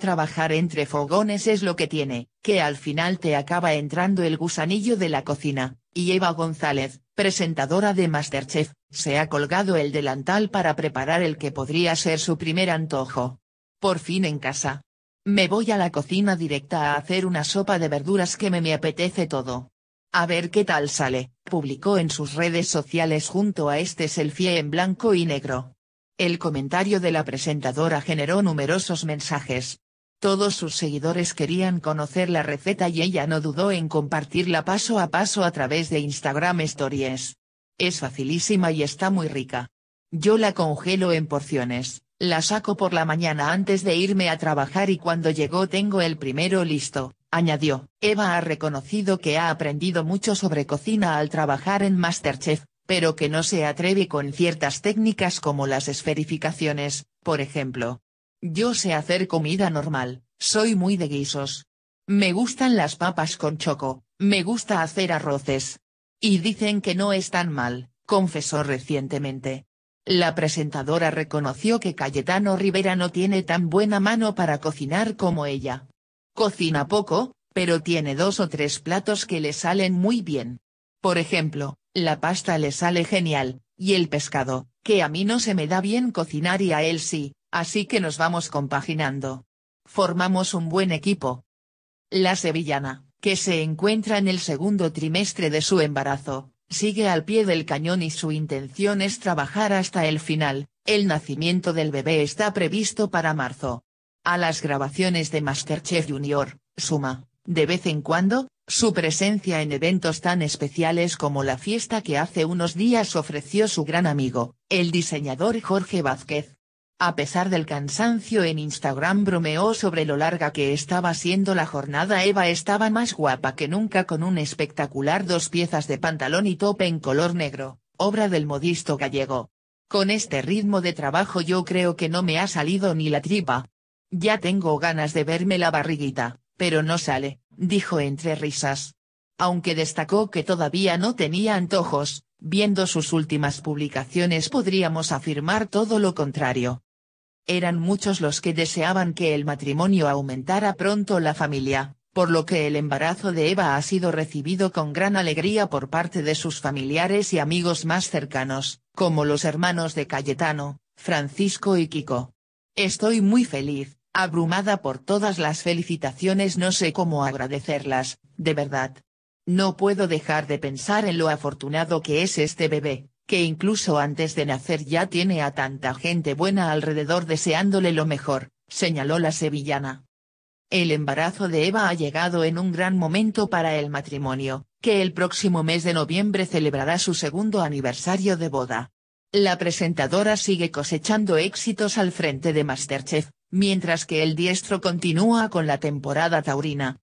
Trabajar entre fogones es lo que tiene, que al final te acaba entrando el gusanillo de la cocina, y Eva González, presentadora de Masterchef, se ha colgado el delantal para preparar el que podría ser su primer antojo. Por fin en casa. Me voy a la cocina directa a hacer una sopa de verduras que me, me apetece todo. A ver qué tal sale, publicó en sus redes sociales junto a este selfie en blanco y negro. El comentario de la presentadora generó numerosos mensajes, todos sus seguidores querían conocer la receta y ella no dudó en compartirla paso a paso a través de Instagram Stories. Es facilísima y está muy rica. Yo la congelo en porciones, la saco por la mañana antes de irme a trabajar y cuando llegó tengo el primero listo, añadió. Eva ha reconocido que ha aprendido mucho sobre cocina al trabajar en Masterchef, pero que no se atreve con ciertas técnicas como las esferificaciones, por ejemplo. Yo sé hacer comida normal, soy muy de guisos. Me gustan las papas con choco, me gusta hacer arroces. Y dicen que no es tan mal, confesó recientemente. La presentadora reconoció que Cayetano Rivera no tiene tan buena mano para cocinar como ella. Cocina poco, pero tiene dos o tres platos que le salen muy bien. Por ejemplo, la pasta le sale genial, y el pescado, que a mí no se me da bien cocinar y a él sí, así que nos vamos compaginando. Formamos un buen equipo. La sevillana, que se encuentra en el segundo trimestre de su embarazo, sigue al pie del cañón y su intención es trabajar hasta el final, el nacimiento del bebé está previsto para marzo. A las grabaciones de Masterchef Junior, suma, de vez en cuando, su presencia en eventos tan especiales como la fiesta que hace unos días ofreció su gran amigo, el diseñador Jorge Vázquez, a pesar del cansancio en Instagram bromeó sobre lo larga que estaba siendo la jornada Eva estaba más guapa que nunca con un espectacular dos piezas de pantalón y tope en color negro, obra del modisto gallego. Con este ritmo de trabajo yo creo que no me ha salido ni la tripa. Ya tengo ganas de verme la barriguita, pero no sale, dijo entre risas. Aunque destacó que todavía no tenía antojos, viendo sus últimas publicaciones podríamos afirmar todo lo contrario eran muchos los que deseaban que el matrimonio aumentara pronto la familia, por lo que el embarazo de Eva ha sido recibido con gran alegría por parte de sus familiares y amigos más cercanos, como los hermanos de Cayetano, Francisco y Kiko. Estoy muy feliz, abrumada por todas las felicitaciones no sé cómo agradecerlas, de verdad. No puedo dejar de pensar en lo afortunado que es este bebé que incluso antes de nacer ya tiene a tanta gente buena alrededor deseándole lo mejor, señaló la sevillana. El embarazo de Eva ha llegado en un gran momento para el matrimonio, que el próximo mes de noviembre celebrará su segundo aniversario de boda. La presentadora sigue cosechando éxitos al frente de Masterchef, mientras que el diestro continúa con la temporada taurina,